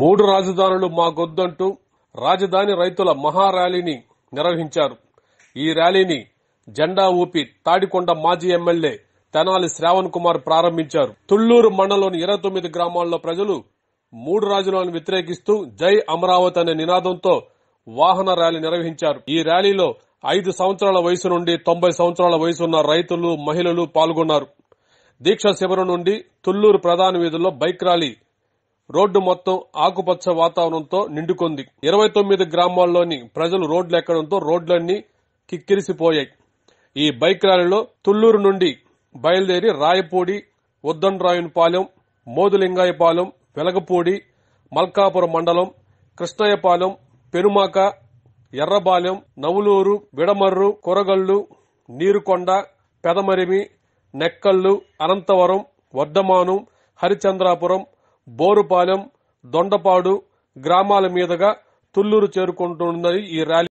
మూడు రాజధానులు మా గొద్దంటూ రాజధాని రైతుల మహారాలీని ర్యాలీని నిర్వహించారు ఈ ర్యాలీని జెండా ఊపి తాడికొండ మాజీ ఎమ్మెల్యే తెనాలి శ్రావణ్ కుమార్ ప్రారంభించారు తుళ్లూరు మండలంలోని ఇరవై తొమ్మిది గ్రామాల్లో ప్రజలు మూడు రాజులను వ్యతిరేకిస్తూ జై అమరావతి అనే నినాదంతో వాహన ర్యాలీ నిర్వహించారు ఈ ర్యాలీలో ఐదు సంవత్సరాల వయసు నుండి తొంభై సంవత్సరాల వయసు ఉన్న రైతులు మహిళలు పాల్గొన్నారు దీక్ష శిబిరం నుండి తుళ్లూరు ప్రధాన వీధుల్లో బైక్ ర్యాలీ రోడ్డు మొత్తం ఆకుపచ్చ వాతావరణంతో నిండుకుంది ఇరవై తొమ్మిది గ్రామాల్లోని ప్రజలు రోడ్లు ఎక్కడంతో రోడ్లన్నీ కిక్కిరిసిపోయాయి ఈ బైక్ ర్యాలీలో తుళ్లూరు నుండి బయలుదేరి రాయపూడి ఉద్దండ్రాయునిపాలెం మోదులింగాయపాలెం వెలగపూడి మల్కాపురం మండలం కృష్ణయ్యపాలెం పెరుమాక ఎర్రబాలెం నవులూరు విడమర్రు కొరగళ్లు నీరుకొండ పెదమరిమి నెక్కల్లు అనంతవరం వర్ధమానం హరిచంద్రాపురం బోరుపాలెం దొండపాడు గ్రామాల మీదుగా తుళ్లూరు చేరుకుంటుందని ఈ ర్యాలీ